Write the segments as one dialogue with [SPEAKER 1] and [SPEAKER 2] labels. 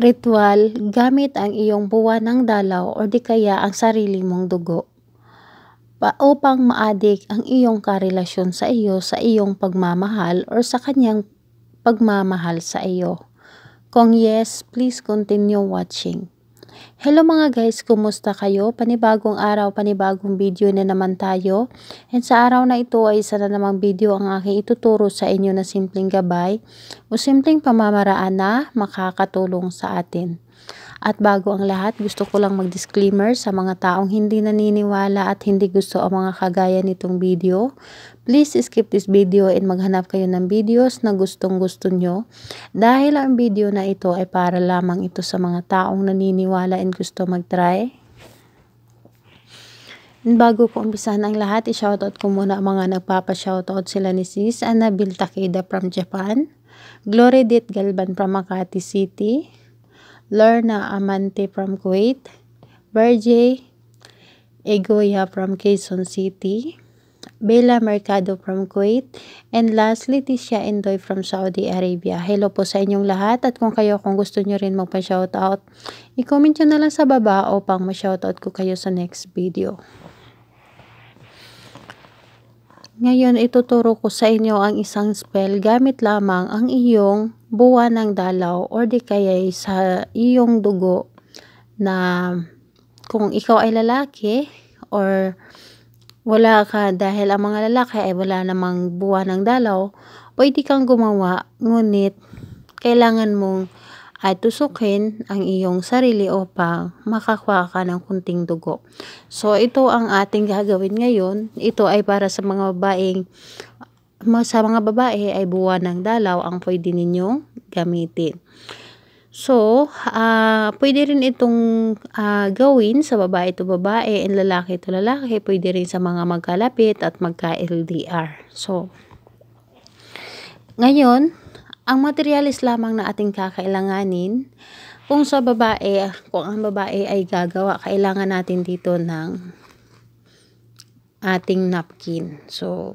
[SPEAKER 1] ritual gamit ang iyong buwan ng dalaw o di kaya ang sarili mong dugo pa upang maadik ang iyong karelasyon sa iyo sa iyong pagmamahal or sa kanyang pagmamahal sa iyo. Kung yes, please continue watching. Hello mga guys, kumusta kayo? Panibagong araw, panibagong video na naman tayo. And sa araw na ito ay isa na namang video ang aking ituturo sa inyo na simpleng gabay o simpleng pamamaraan na makakatulong sa atin. At bago ang lahat, gusto ko lang mag-disclaimer sa mga taong hindi naniniwala at hindi gusto ang mga kagaya nitong video. Please skip this video and maghanap kayo ng videos na gustong gusto nyo. Dahil ang video na ito ay para lamang ito sa mga taong naniniwala and gusto mag-try. Bago ko umpisahan ang lahat, i-shoutout ko muna ang mga nagpapa-shoutout sila ni Sis Annabel Takeda from Japan, Glory Dit Galban from Makati City, Lorna Amante from Kuwait, Verge Egoya from Quezon City, Bella Mercado from Kuwait, and lastly, Tisha Endoy from Saudi Arabia. Hello po sa inyong lahat at kung kayo, kung gusto nyo rin magpa-shoutout, i-comment nyo na lang sa baba o pang ma-shoutout ko kayo sa next video. Ngayon ituturo ko sa inyo ang isang spell gamit lamang ang iyong buwa ng dalaw or di kaya sa iyong dugo na kung ikaw ay lalaki or wala ka dahil ang mga lalaki ay wala namang buwa ng dalaw, pwede kang gumawa ngunit kailangan mong ay tusukin ang iyong sarili upang makakuha ka ng kunting dugo. So, ito ang ating gagawin ngayon. Ito ay para sa mga babaeng sa mga babae ay buwan ng dalaw ang pwede ninyong gamitin. So, uh, pwede rin itong uh, gawin sa babae to babae and lalaki to lalaki. Pwede rin sa mga magkalapit at magka-LDR. So, ngayon, ang materyales lamang na ating kakailanganin, kung sa babae, kung ang babae ay gagawa, kailangan natin dito ng ating napkin. So,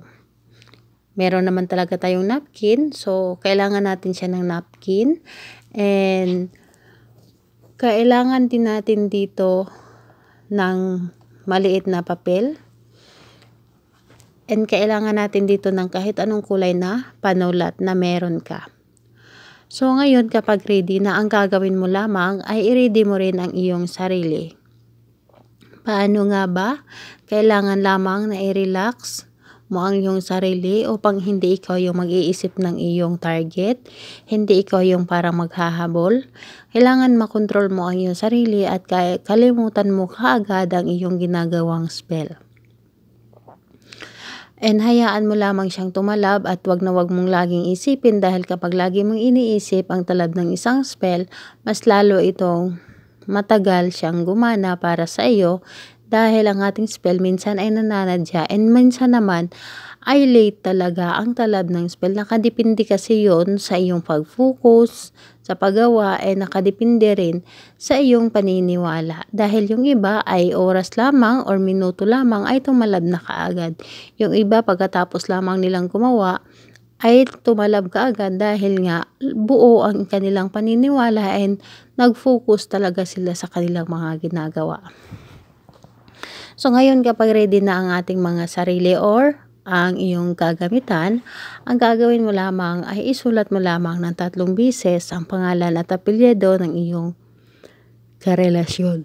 [SPEAKER 1] meron naman talaga tayong napkin. So, kailangan natin siya ng napkin. And, kailangan din natin dito ng maliit na papel. And kailangan natin dito ng kahit anong kulay na panulat na meron ka. So ngayon kapag ready na ang gagawin mo lamang ay i-ready mo rin ang iyong sarili. Paano nga ba? Kailangan lamang na i-relax mo ang iyong sarili upang hindi ikaw yung mag-iisip ng iyong target, hindi ikaw yung parang maghahabol. Kailangan makontrol mo ang iyong sarili at kalimutan mo kaagad ang iyong ginagawang spell. And hayaan mo lamang siyang tumalab at wag na wag mong laging isipin dahil kapag lagi mong iniisip ang talab ng isang spell, mas lalo itong matagal siyang gumana para sa iyo dahil ang ating spell minsan ay nananadya and minsan naman ay late talaga ang talab ng spell. Nakadepende kasi yon sa iyong pag-focus, sa paggawa, ay eh, nakadepende rin sa iyong paniniwala. Dahil yung iba ay oras lamang or minuto lamang ay tumalab na kaagad. Yung iba pagkatapos lamang nilang gumawa, ay tumalab kaagad dahil nga buo ang kanilang paniniwala and nag-focus talaga sila sa kanilang mga ginagawa. So ngayon kapag ready na ang ating mga sarili or ang iyong gagamitan, ang gagawin mo lamang ay isulat mo lamang ng tatlong bises ang pangalan at apelyido ng iyong karelasyon.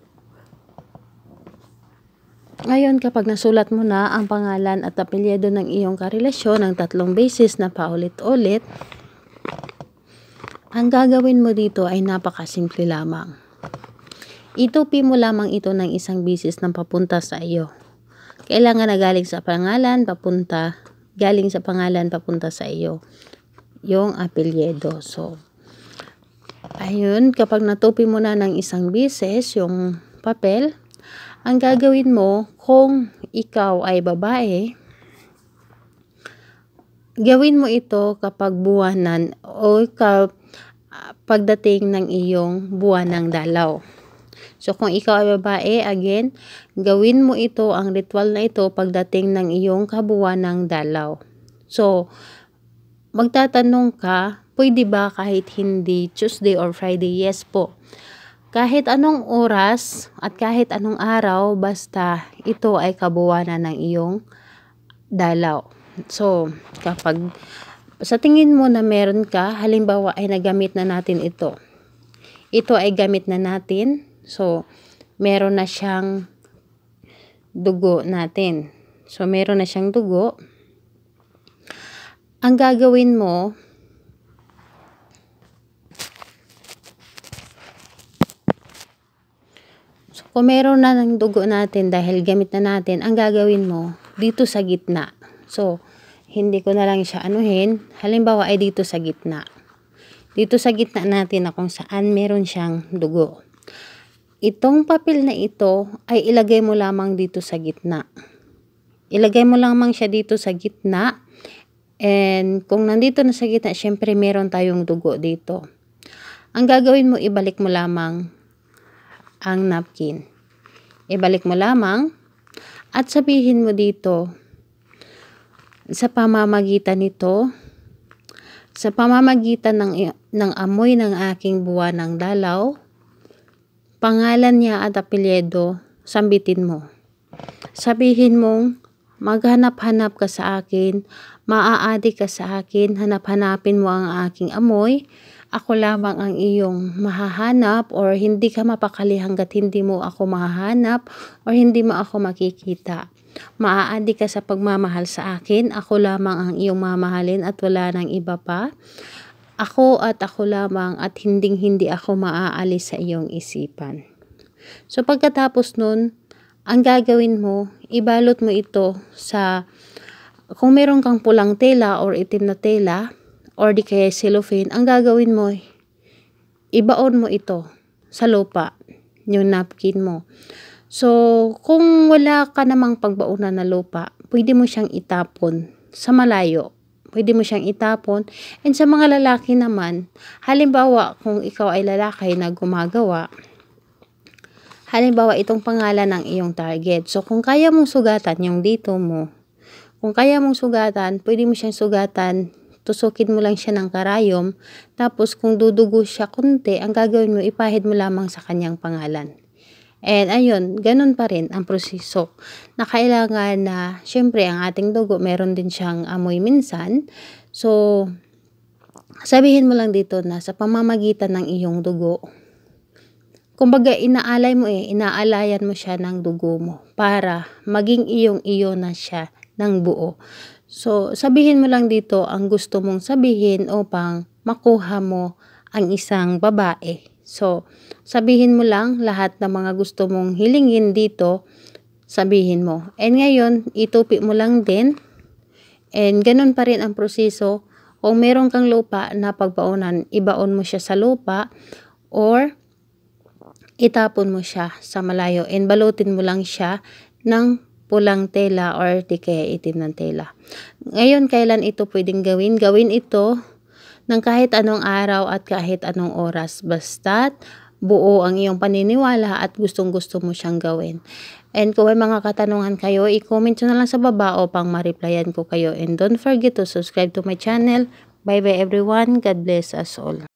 [SPEAKER 1] Ngayon, kapag nasulat mo na ang pangalan at apelyido ng iyong karelasyon ng tatlong beses na paulit-ulit, ang gagawin mo dito ay napakasimple lamang. Itupi mo lamang ito ng isang bisis ng papunta sa iyo kailangan na galing sa pangalan papunta, galing sa pangalan papunta sa iyo yung apelyido. So, ayun, kapag natupi mo na ng isang bises yung papel, ang gagawin mo kung ikaw ay babae, gawin mo ito kapag buwanan o kapag ah, pagdating ng iyong buwan ng dalaw. So kung ikaw ay babae, again, gawin mo ito, ang ritual na ito, pagdating ng iyong kabuuan ng dalaw. So, magtatanong ka, pwede ba kahit hindi Tuesday or Friday? Yes po. Kahit anong oras at kahit anong araw, basta ito ay kabuwanan ng iyong dalaw. So, kapag sa tingin mo na meron ka, halimbawa ay nagamit na natin ito. Ito ay gamit na natin So, meron na siyang dugo natin. So, meron na siyang dugo. Ang gagawin mo, so, kung meron na ng dugo natin dahil gamit na natin, ang gagawin mo, dito sa gitna. So, hindi ko na lang siya anuhin. Halimbawa ay dito sa gitna. Dito sa gitna natin na kung saan meron siyang dugo itong papel na ito ay ilagay mo lamang dito sa gitna. Ilagay mo lamang siya dito sa gitna. And kung nandito na sa gitna, syempre meron tayong dugo dito. Ang gagawin mo, ibalik mo lamang ang napkin. Ibalik mo lamang at sabihin mo dito sa pamamagitan nito sa pamamagitan ng, ng amoy ng aking buwan ng dalaw, pangalan niya at apelyedo, sambitin mo. Sabihin mong, maghanap-hanap ka sa akin, maaadi ka sa akin, hanap-hanapin mo ang aking amoy, ako lamang ang iyong mahahanap or hindi ka mapakali hanggat hindi mo ako mahahanap or hindi mo ako makikita. Maaadi ka sa pagmamahal sa akin, ako lamang ang iyong mamahalin at wala nang iba pa. Ako at ako lamang at hinding-hindi ako maaalis sa iyong isipan. So pagkatapos nun, ang gagawin mo, ibalot mo ito sa, kung meron kang pulang tela or itim na tela, or di kaya cellophane, ang gagawin mo, ibaon mo ito sa lupa, yung napkin mo. So, kung wala ka namang pagbauna na lupa, pwede mo siyang itapon sa malayo pwede mo siyang itapon. And sa mga lalaki naman, halimbawa kung ikaw ay lalaki na gumagawa, halimbawa itong pangalan ng iyong target. So kung kaya mong sugatan yung dito mo, kung kaya mong sugatan, pwede mo siyang sugatan tusukin mo lang siya ng karayom, tapos kung dudugo siya kunti, ang gagawin mo, ipahid mo lamang sa kanyang pangalan. And ayun, ganun pa rin ang proseso na kailangan na syempre ang ating dugo meron din siyang amoy minsan. So, sabihin mo lang dito na sa pamamagitan ng iyong dugo, kumbaga inaalay mo eh, inaalayan mo siya ng dugo mo para maging iyong iyo na siya ng buo. So, sabihin mo lang dito ang gusto mong sabihin upang makuha mo ang isang babae So, sabihin mo lang lahat ng mga gusto mong hilingin dito, sabihin mo. And ngayon, itupi mo lang din. And ganun pa rin ang proseso. Kung meron kang lupa na pagbaunan, ibaon mo siya sa lupa or itapon mo siya sa malayo and balutin mo lang siya ng pulang tela or di itim ng tela. Ngayon, kailan ito pwedeng gawin? Gawin ito ng kahit anong araw at kahit anong oras. Basta't buo ang iyong paniniwala at gustong-gusto mo siyang gawin. And kung may mga katanungan kayo, i-comment na lang sa baba o pang ma-replyan ko kayo. And don't forget to subscribe to my channel. Bye-bye everyone. God bless us all.